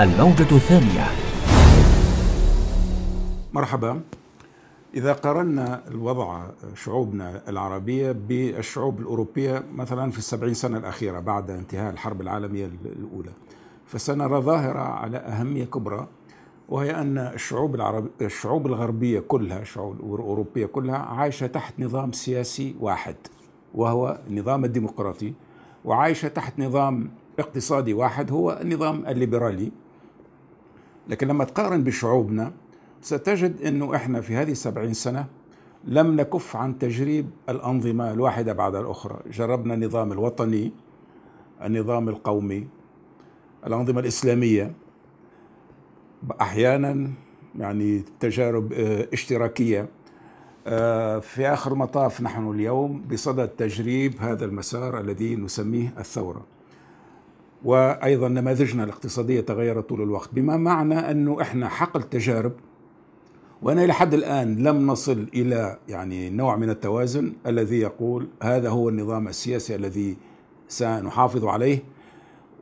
الموجة الثانية مرحبا إذا قارنا الوضع شعوبنا العربية بالشعوب الأوروبية مثلا في السبعين سنة الأخيرة بعد انتهاء الحرب العالمية الأولى فسنرى ظاهرة على أهمية كبرى وهي أن الشعوب العربية الشعوب الغربية كلها الشعوب الأوروبية كلها عايشة تحت نظام سياسي واحد وهو النظام الديمقراطي وعايشة تحت نظام اقتصادي واحد هو النظام الليبرالي لكن لما تقارن بشعوبنا ستجد أنه إحنا في هذه السبعين سنة لم نكف عن تجريب الأنظمة الواحدة بعد الأخرى جربنا النظام الوطني النظام القومي الأنظمة الإسلامية أحيانا يعني تجارب آه، اشتراكية آه، في آخر مطاف نحن اليوم بصدد تجريب هذا المسار الذي نسميه الثورة وايضا نماذجنا الاقتصاديه تغيرت طول الوقت بما معنى انه احنا حقل تجارب وانا الى حد الان لم نصل الى يعني نوع من التوازن الذي يقول هذا هو النظام السياسي الذي سنحافظ عليه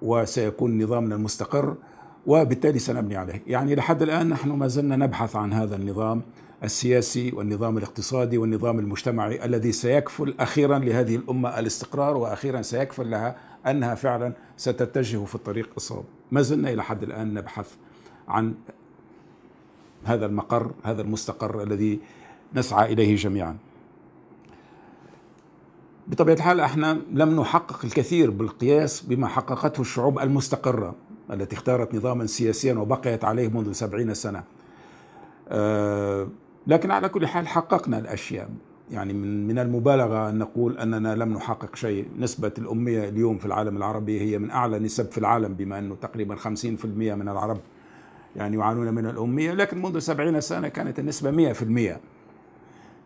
وسيكون نظامنا المستقر وبالتالي سنبني عليه يعني لحد الآن نحن ما زلنا نبحث عن هذا النظام السياسي والنظام الاقتصادي والنظام المجتمعي الذي سيكفل أخيرا لهذه الأمة الاستقرار وأخيرا سيكفل لها أنها فعلا ستتجه في الطريق الصواب ما زلنا إلى حد الآن نبحث عن هذا المقر هذا المستقر الذي نسعى إليه جميعا بطبيعة الحال احنا لم نحقق الكثير بالقياس بما حققته الشعوب المستقرة التي اختارت نظاما سياسيا وبقيت عليه منذ سبعين سنة آه، لكن على كل حال حققنا الأشياء يعني من من المبالغه ان نقول اننا لم نحقق شيء، نسبه الاميه اليوم في العالم العربي هي من اعلى نسب في العالم بما انه تقريبا 50% من العرب يعني يعانون من الاميه، لكن منذ 70 سنه كانت النسبه 100%.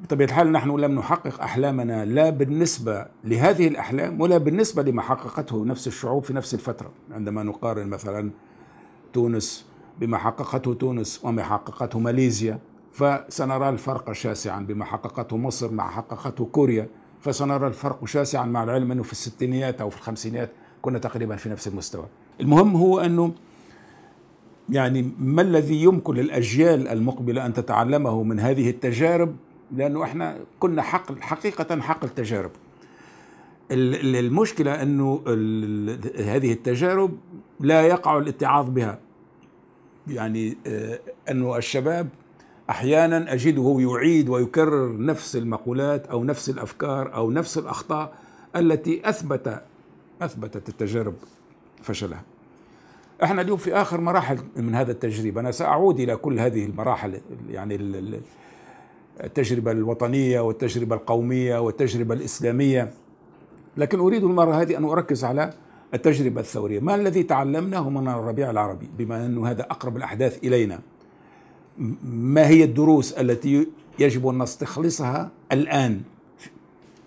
بطبيعة الحال نحن لم نحقق أحلامنا لا بالنسبة لهذه الأحلام ولا بالنسبة لما حققته نفس الشعوب في نفس الفترة عندما نقارن مثلا تونس بما حققته تونس وما حققته ماليزيا فسنرى الفرق شاسعا بما حققته مصر مع حققته كوريا فسنرى الفرق شاسعا مع العلم أنه في الستينيات أو في الخمسينيات كنا تقريبا في نفس المستوى المهم هو أنه يعني ما الذي يمكن للأجيال المقبلة أن تتعلمه من هذه التجارب لانه احنا كنا حقل حقيقه حقل تجارب المشكله انه هذه التجارب لا يقع الاتعاظ بها يعني آه، انه الشباب احيانا اجده يعيد ويكرر نفس المقولات او نفس الافكار او نفس الاخطاء التي اثبت اثبتت التجارب فشلها احنا اليوم في اخر مراحل من هذا التجريب انا ساعود الى كل هذه المراحل يعني التجربة الوطنية والتجربة القومية والتجربة الإسلامية لكن أريد المرة هذه أن أركز على التجربة الثورية ما الذي تعلمناه من الربيع العربي بما أنه هذا أقرب الأحداث إلينا ما هي الدروس التي يجب أن نستخلصها الآن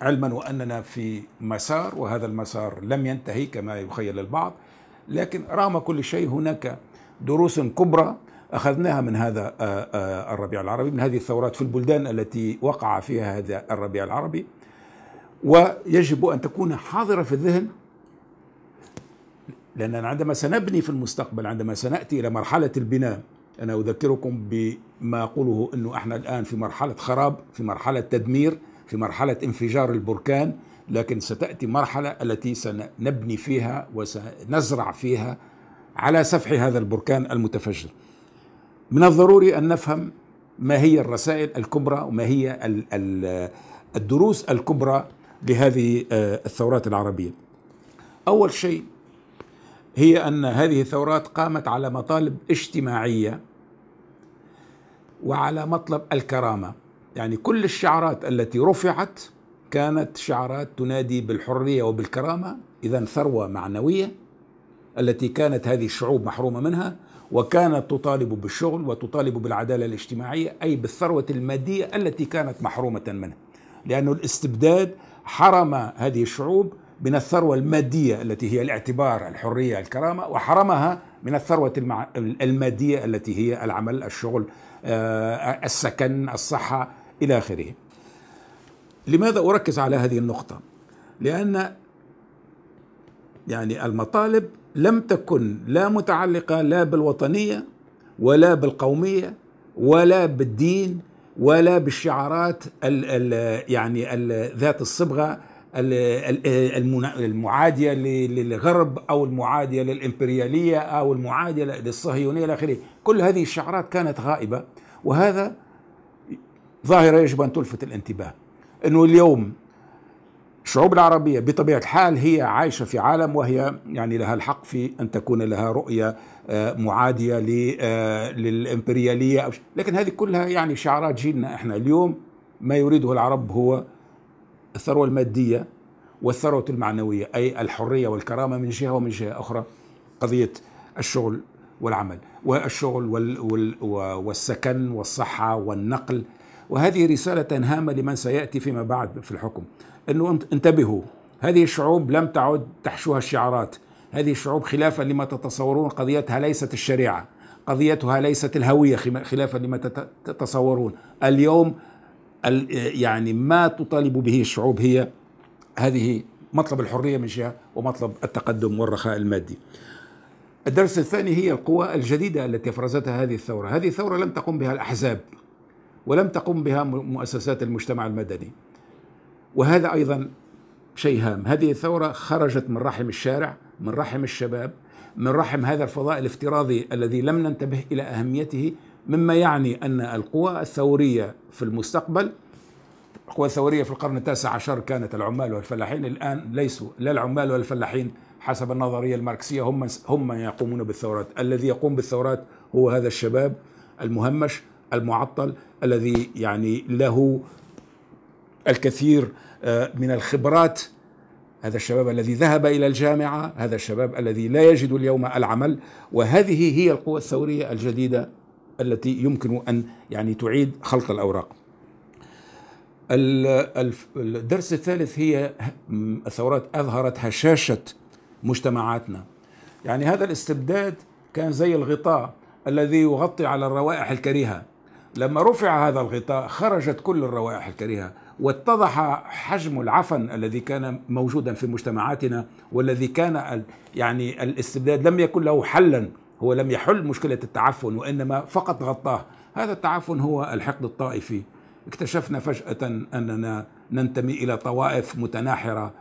علما وأننا في مسار وهذا المسار لم ينتهي كما يخيل البعض لكن رغم كل شيء هناك دروس كبرى أخذناها من هذا آه، آه، الربيع العربي من هذه الثورات في البلدان التي وقع فيها هذا الربيع العربي ويجب أن تكون حاضرة في الذهن لاننا عندما سنبني في المستقبل عندما سنأتي إلى مرحلة البناء أنا أذكركم بما أقوله أنه إحنا الآن في مرحلة خراب في مرحلة تدمير في مرحلة انفجار البركان لكن ستأتي مرحلة التي سنبني فيها وسنزرع فيها على سفح هذا البركان المتفجر من الضروري أن نفهم ما هي الرسائل الكبرى وما هي الدروس الكبرى لهذه آه، الثورات العربية أول شيء هي أن هذه الثورات قامت على مطالب اجتماعية وعلى مطلب الكرامة يعني كل الشعارات التي رفعت كانت شعارات تنادي بالحرية وبالكرامة إذا ثروة معنوية التي كانت هذه الشعوب محرومة منها وكانت تطالب بالشغل وتطالب بالعدالة الاجتماعية أي بالثروة المادية التي كانت محرومة منها لأن الاستبداد حرم هذه الشعوب من الثروة المادية التي هي الاعتبار الحرية الكرامة وحرمها من الثروة المادية التي هي العمل الشغل آه، السكن الصحة إلى آخره لماذا أركز على هذه النقطة؟ لأن يعني المطالب لم تكن لا متعلقه لا بالوطنيه ولا بالقوميه ولا بالدين ولا بالشعارات الـ الـ يعني الـ ذات الصبغه المعادية للغرب أو المعادية للإمبريالية أو المعادية للصهيونية إلى آخره كل هذه الشعارات كانت غائبة وهذا ظاهرة يجب أن تلفت الانتباه أنه اليوم الشعوب العربية بطبيعة الحال هي عايشة في عالم وهي يعني لها الحق في أن تكون لها رؤية آه، معادية آه، للإمبريالية لكن هذه كلها يعني شعارات جيلنا إحنا اليوم ما يريده العرب هو الثروة المادية والثروة المعنوية أي الحرية والكرامة من جهة ومن جهة أخرى قضية الشغل والعمل والشغل والسكن والصحة والنقل وهذه رسالة هامة لمن سيأتي فيما بعد في الحكم أنه انتبهوا هذه الشعوب لم تعد تحشوها الشعارات هذه الشعوب خلافا لما تتصورون قضيتها ليست الشريعة قضيتها ليست الهوية خلافا لما تتصورون اليوم يعني ما تطالب به الشعوب هي هذه مطلب الحرية من جهة ومطلب التقدم والرخاء المادي الدرس الثاني هي القوى الجديدة التي أفرزتها هذه الثورة هذه الثورة لم تقم بها الأحزاب ولم تقم بها مؤسسات المجتمع المدني وهذا أيضا شيء هام هذه الثورة خرجت من رحم الشارع من رحم الشباب من رحم هذا الفضاء الافتراضي الذي لم ننتبه إلى أهميته مما يعني أن القوى الثورية في المستقبل القوى الثورية في القرن التاسع عشر كانت العمال والفلاحين الآن ليسوا لا العمال والفلاحين حسب النظرية الماركسية هم هم يقومون بالثورات الذي يقوم بالثورات هو هذا الشباب المهمش المعطل الذي يعني له الكثير آه، من الخبرات هذا الشباب الذي ذهب الى الجامعه هذا الشباب الذي لا يجد اليوم العمل وهذه هي القوى الثوريه الجديده التي يمكن ان يعني تعيد خلط الاوراق الدرس الثالث هي الثورات اظهرت هشاشه مجتمعاتنا يعني هذا الاستبداد كان زي الغطاء الذي يغطي على الروائح الكريهه لما رفع هذا الغطاء خرجت كل الروائح الكريهة واتضح حجم العفن الذي كان موجودا في مجتمعاتنا والذي كان يعني الاستبداد لم يكن له حلا هو لم يحل مشكلة التعفن وإنما فقط غطاه هذا التعفن هو الحقد الطائفي اكتشفنا فجأة أننا ننتمي إلى طوائف متناحرة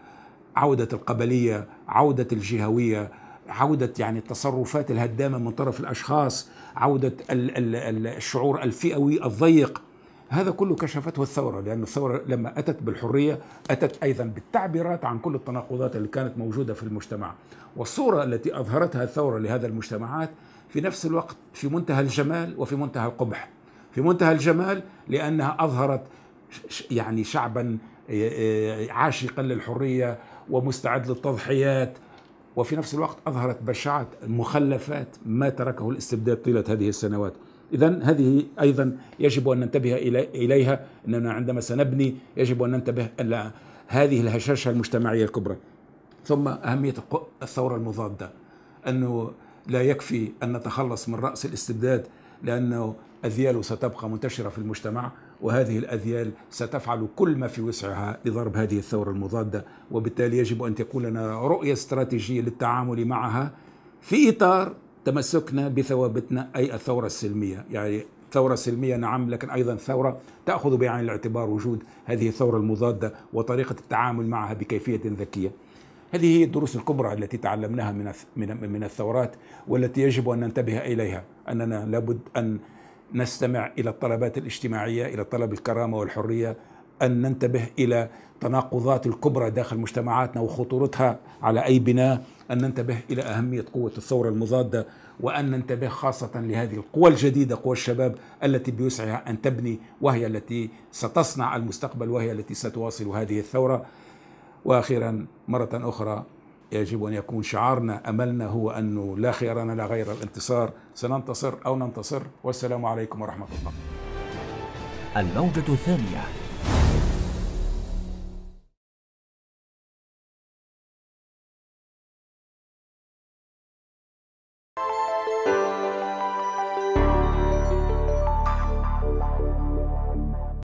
عودة القبلية عودة الجهوية عودة يعني التصرفات الهدامة من طرف الأشخاص عودة الشعور الفئوي الضيق هذا كله كشفته الثورة لأن الثورة لما أتت بالحرية أتت أيضا بالتعبيرات عن كل التناقضات اللي كانت موجودة في المجتمع والصورة التي أظهرتها الثورة لهذا المجتمعات في نفس الوقت في منتهى الجمال وفي منتهى القبح في منتهى الجمال لأنها أظهرت يعني شعبا آه، آه، عاشقا للحرية ومستعد للتضحيات وفي نفس الوقت أظهرت بشعة مخلفات ما تركه الاستبداد طيلة هذه السنوات إذا هذه أيضا يجب أن ننتبه إليها أننا عندما سنبني يجب أن ننتبه إلى هذه الهشاشة المجتمعية الكبرى ثم أهمية الثورة المضادة أنه لا يكفي أن نتخلص من رأس الاستبداد لأنه أذياله ستبقى منتشرة في المجتمع وهذه الأذيال ستفعل كل ما في وسعها لضرب هذه الثورة المضادة وبالتالي يجب أن تكون لنا رؤية استراتيجية للتعامل معها في إطار تمسكنا بثوابتنا أي الثورة السلمية يعني ثورة سلمية نعم لكن أيضا ثورة تأخذ بعين الاعتبار وجود هذه الثورة المضادة وطريقة التعامل معها بكيفية ذكية هذه هي الدروس الكبرى التي تعلمناها من من الثورات والتي يجب ان ننتبه اليها اننا لابد ان نستمع إلى الطلبات الاجتماعية إلى طلب الكرامة والحرية أن ننتبه إلى تناقضات الكبرى داخل مجتمعاتنا وخطورتها على أي بناء أن ننتبه إلى أهمية قوة الثورة المضادة وأن ننتبه خاصة لهذه القوى الجديدة قوى الشباب التي بوسعها أن تبني وهي التي ستصنع المستقبل وهي التي ستواصل هذه الثورة وأخيرا مرة أخرى يجب أن يكون شعارنا أملنا هو أنه لا خيارنا لا غير الانتصار سننتصر أو ننتصر والسلام عليكم ورحمة الله الموجة الثانية